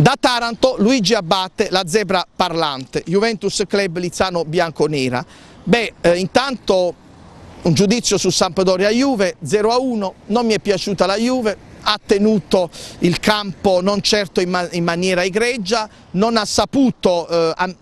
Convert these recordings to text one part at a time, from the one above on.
Da Taranto Luigi Abbatte, la zebra parlante, Juventus Club Lizzano Bianconera. Beh, eh, intanto un giudizio su Sampdoria Juve, 0-1, non mi è piaciuta la Juve, ha tenuto il campo non certo in, man in maniera egregia, non ha saputo, eh, ha,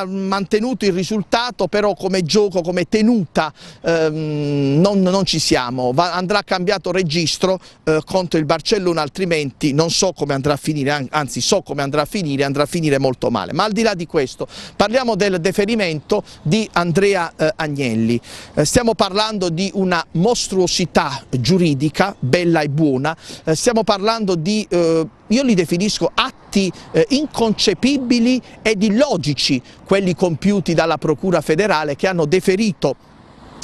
ha, mantenuto il risultato, però come gioco, come tenuta ehm, non, non, ci siamo, Va, andrà cambiato registro eh, contro il Barcellona, altrimenti non so come andrà a finire, anzi so come andrà a finire, andrà a finire molto male. Ma al di là di questo parliamo del deferimento di Andrea eh, Agnelli, eh, stiamo parlando di una mostruosità giuridica, bella e buona, eh, stiamo parlando di, eh, io li definisco atti eh, inconcepibili ed illogici, quelli compiuti dalla Procura federale che hanno deferito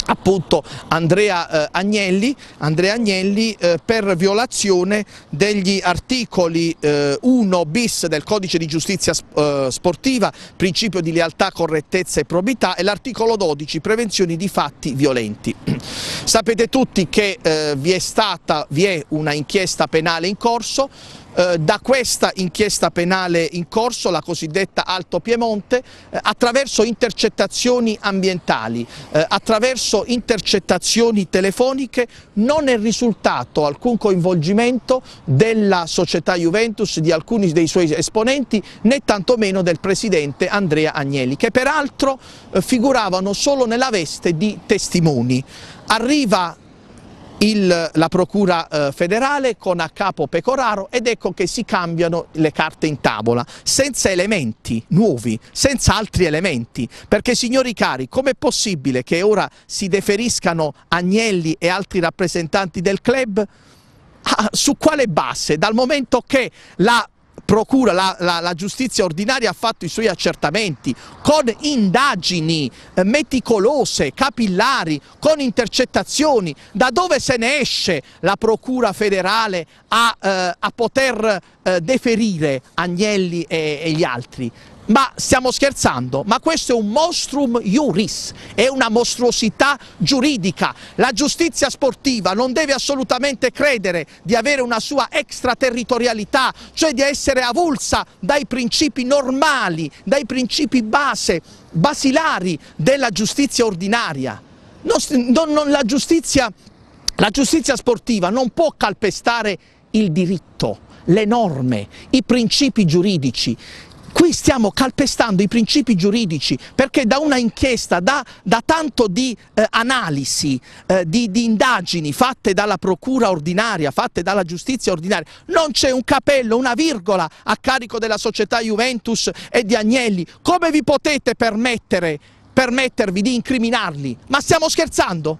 appunto Andrea eh, Agnelli, Andrea Agnelli eh, per violazione degli articoli 1 eh, bis del codice di giustizia sportiva, principio di lealtà, correttezza e probità e l'articolo 12 prevenzione di fatti violenti. Sapete tutti che vi è stata, vi è una inchiesta penale in corso, eh, da questa inchiesta penale in corso, la cosiddetta Alto Piemonte, eh, attraverso intercettazioni ambientali, eh, attraverso intercettazioni telefoniche, non è risultato alcun coinvolgimento della società Juventus, di alcuni dei suoi esponenti, né tantomeno del presidente Andrea Agnelli, che peraltro figuravano solo nella veste di testimoni. Arriva il, la procura eh, federale con a capo Pecoraro ed ecco che si cambiano le carte in tavola, senza elementi nuovi, senza altri elementi, perché signori cari com'è possibile che ora si deferiscano Agnelli e altri rappresentanti del club? Ah, su quale base? Dal momento che la procura, la, la, la, giustizia ordinaria ha fatto i suoi accertamenti con indagini eh, meticolose, capillari, con intercettazioni, da dove se ne esce la procura federale a, eh, a poter eh, deferire Agnelli e, e gli altri, ma stiamo scherzando, ma questo è un monstrum iuris, è una mostruosità giuridica. La giustizia sportiva non deve assolutamente credere di avere una sua extraterritorialità, cioè di essere avulsa dai principi normali, dai principi base, basilari della giustizia ordinaria. Non, non, la, giustizia, la giustizia sportiva non può calpestare il diritto, le norme, i principi giuridici. Qui stiamo calpestando i principi giuridici perché da una inchiesta, da, da tanto di eh, analisi, eh, di, di indagini fatte dalla procura ordinaria, fatte dalla giustizia ordinaria, non c'è un capello, una virgola a carico della società Juventus e di Agnelli. Come vi potete permettere, permettervi di incriminarli? Ma stiamo scherzando?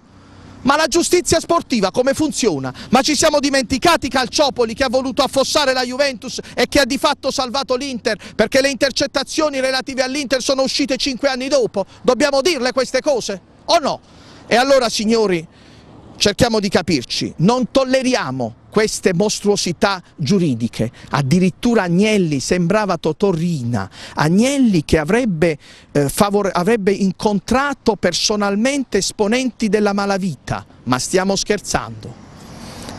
Ma la giustizia sportiva come funziona? Ma ci siamo dimenticati Calciopoli che ha voluto affossare la Juventus e che ha di fatto salvato l'Inter perché le intercettazioni relative all'Inter sono uscite cinque anni dopo? Dobbiamo dirle queste cose o no? E allora signori cerchiamo di capirci, non tolleriamo queste mostruosità giuridiche. Addirittura Agnelli sembrava Totorrina, Agnelli che avrebbe, eh, avrebbe incontrato personalmente esponenti della malavita, ma stiamo scherzando.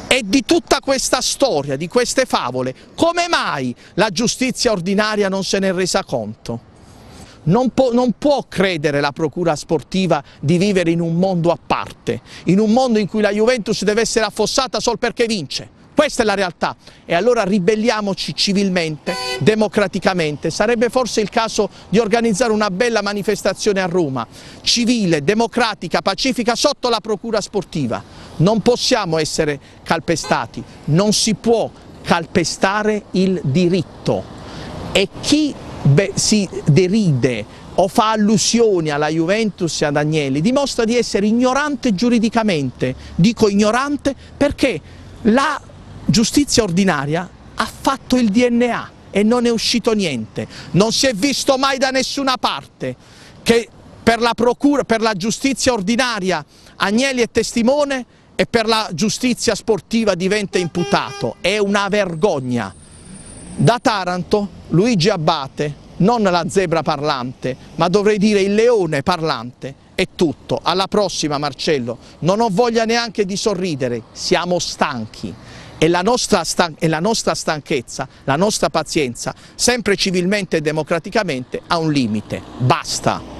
E di tutta questa storia, di queste favole, come mai la giustizia ordinaria non se n'è resa conto? Non può, non può, credere la procura sportiva di vivere in un mondo a parte, in un mondo in cui la Juventus deve essere affossata solo perché vince. Questa è la realtà e allora ribelliamoci civilmente, democraticamente. Sarebbe forse il caso di organizzare una bella manifestazione a Roma, civile, democratica, pacifica, sotto la procura sportiva. Non possiamo essere calpestati, non si può calpestare il diritto. E chi beh, si deride o fa allusioni alla Juventus e ad Agnelli, dimostra di essere ignorante giuridicamente. Dico ignorante perché la giustizia ordinaria ha fatto il DNA e non è uscito niente, non si è visto mai da nessuna parte che per la, procura, per la giustizia ordinaria Agnelli è testimone e per la giustizia sportiva diventa imputato, è una vergogna. Da Taranto Luigi Abbate, non la zebra parlante, ma dovrei dire il leone parlante. È tutto, alla prossima Marcello, non ho voglia neanche di sorridere, siamo stanchi e la nostra, e la nostra stanchezza, la nostra pazienza, sempre civilmente e democraticamente, ha un limite, basta.